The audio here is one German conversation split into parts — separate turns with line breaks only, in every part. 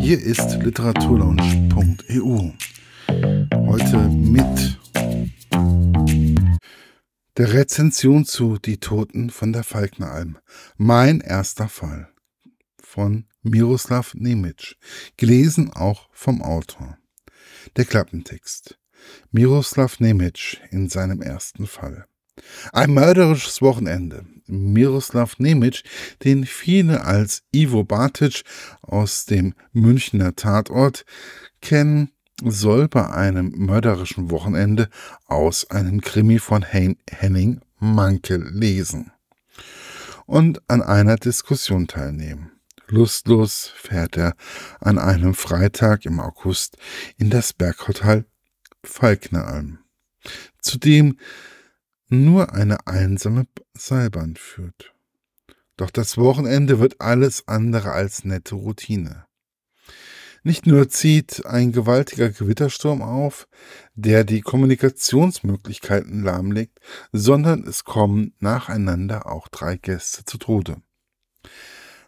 Hier ist literaturlaunch.eu. Heute mit der Rezension zu Die Toten von der Falkneralm. Mein erster Fall von Miroslav Nemitsch, gelesen auch vom Autor. Der Klappentext. Miroslav Nemitsch in seinem ersten Fall. Ein mörderisches Wochenende. Miroslav Nemic, den viele als Ivo Bartic aus dem Münchner Tatort kennen, soll bei einem mörderischen Wochenende aus einem Krimi von Hen Henning Manke lesen und an einer Diskussion teilnehmen. Lustlos fährt er an einem Freitag im August in das Berghotel Falkneralm. Zudem nur eine einsame Seilbahn führt. Doch das Wochenende wird alles andere als nette Routine. Nicht nur zieht ein gewaltiger Gewittersturm auf, der die Kommunikationsmöglichkeiten lahmlegt, sondern es kommen nacheinander auch drei Gäste zu Tode.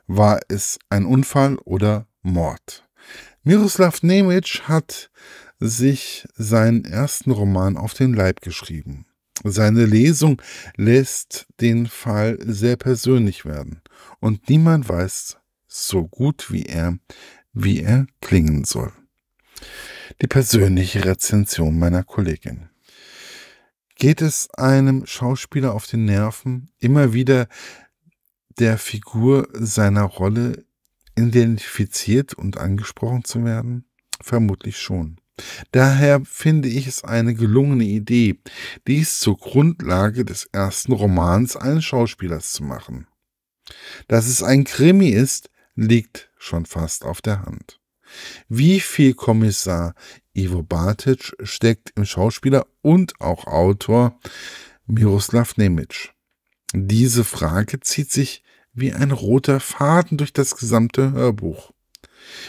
War es ein Unfall oder Mord? Miroslav Nemitsch hat sich seinen ersten Roman auf den Leib geschrieben. Seine Lesung lässt den Fall sehr persönlich werden und niemand weiß so gut wie er, wie er klingen soll. Die persönliche Rezension meiner Kollegin. Geht es einem Schauspieler auf den Nerven, immer wieder der Figur seiner Rolle identifiziert und angesprochen zu werden? Vermutlich schon. Daher finde ich es eine gelungene Idee, dies zur Grundlage des ersten Romans eines Schauspielers zu machen. Dass es ein Krimi ist, liegt schon fast auf der Hand. Wie viel Kommissar Ivo Bartic steckt im Schauspieler und auch Autor Miroslav Nemitsch? Diese Frage zieht sich wie ein roter Faden durch das gesamte Hörbuch.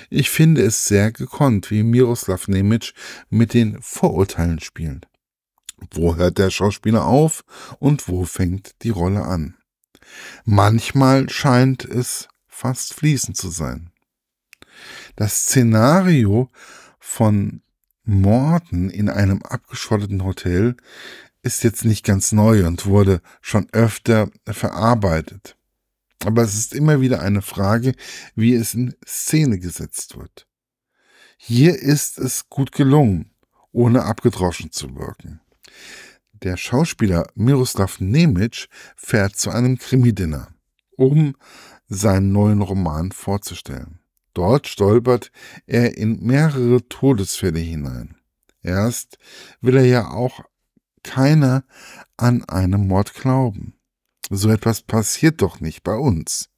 Ich finde es sehr gekonnt, wie Miroslav Nemitsch mit den Vorurteilen spielt. Wo hört der Schauspieler auf und wo fängt die Rolle an? Manchmal scheint es fast fließend zu sein. Das Szenario von Morden in einem abgeschotteten Hotel ist jetzt nicht ganz neu und wurde schon öfter verarbeitet. Aber es ist immer wieder eine Frage, wie es in Szene gesetzt wird. Hier ist es gut gelungen, ohne abgedroschen zu wirken. Der Schauspieler Miroslav Nemitsch fährt zu einem Krimi-Dinner, um seinen neuen Roman vorzustellen. Dort stolpert er in mehrere Todesfälle hinein. Erst will er ja auch keiner an einen Mord glauben. So etwas passiert doch nicht bei uns.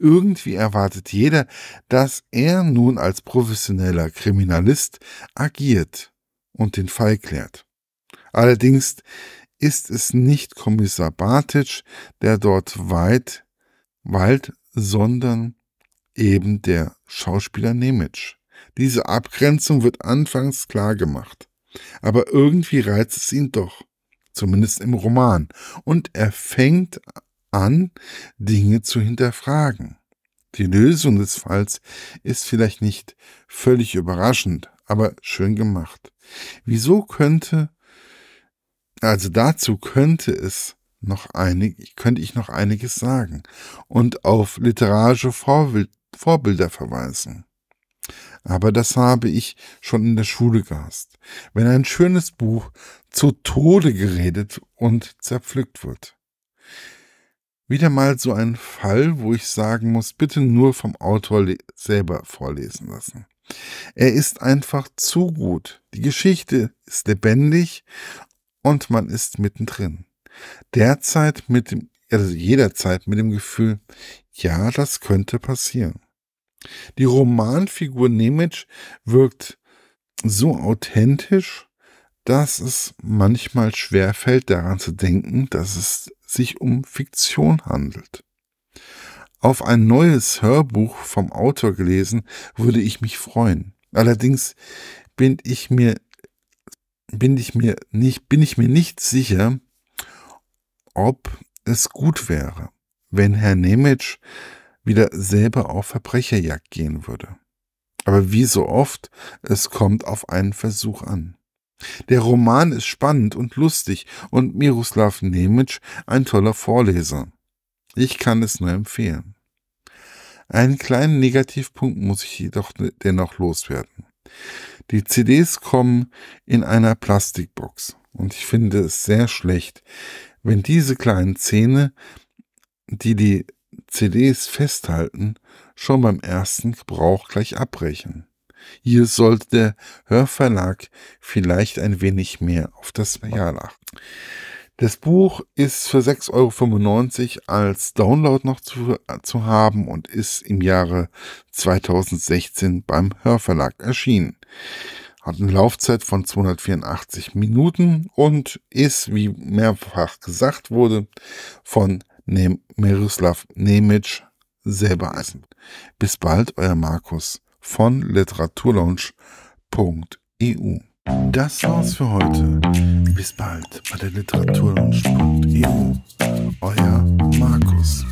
Irgendwie erwartet jeder, dass er nun als professioneller Kriminalist agiert und den Fall klärt. Allerdings ist es nicht Kommissar Bartic, der dort weit weilt, sondern eben der Schauspieler Nemitsch. Diese Abgrenzung wird anfangs klar gemacht, aber irgendwie reizt es ihn doch zumindest im Roman. Und er fängt an, Dinge zu hinterfragen. Die Lösung des Falls ist vielleicht nicht völlig überraschend, aber schön gemacht. Wieso könnte, also dazu könnte es noch einig, könnte ich noch einiges sagen und auf literarische Vorbild, Vorbilder verweisen. Aber das habe ich schon in der Schule gehasst. Wenn ein schönes Buch zu Tode geredet und zerpflückt wird. Wieder mal so ein Fall, wo ich sagen muss, bitte nur vom Autor selber vorlesen lassen. Er ist einfach zu gut. Die Geschichte ist lebendig und man ist mittendrin. Derzeit mit dem, also jederzeit mit dem Gefühl, ja, das könnte passieren. Die Romanfigur Nemitz wirkt so authentisch, dass es manchmal schwerfällt, daran zu denken, dass es sich um Fiktion handelt. Auf ein neues Hörbuch vom Autor gelesen würde ich mich freuen. Allerdings bin ich mir, bin ich mir nicht, bin ich mir nicht sicher, ob es gut wäre, wenn Herr Nemitz wieder selber auf Verbrecherjagd gehen würde. Aber wie so oft, es kommt auf einen Versuch an. Der Roman ist spannend und lustig und Miroslav Nemitsch ein toller Vorleser. Ich kann es nur empfehlen. Einen kleinen Negativpunkt muss ich jedoch dennoch loswerden. Die CDs kommen in einer Plastikbox und ich finde es sehr schlecht, wenn diese kleinen Zähne, die die CDs festhalten, schon beim ersten Gebrauch gleich abbrechen. Hier sollte der Hörverlag vielleicht ein wenig mehr auf das Material achten. Das Buch ist für 6,95 Euro als Download noch zu, äh, zu haben und ist im Jahre 2016 beim Hörverlag erschienen. Hat eine Laufzeit von 284 Minuten und ist, wie mehrfach gesagt wurde, von ne Miroslav Nemitsch selber eisen. Bis bald, euer Markus von literaturlaunch.eu. Das war's für heute. Bis bald bei der literaturlaunch.eu. Euer Markus.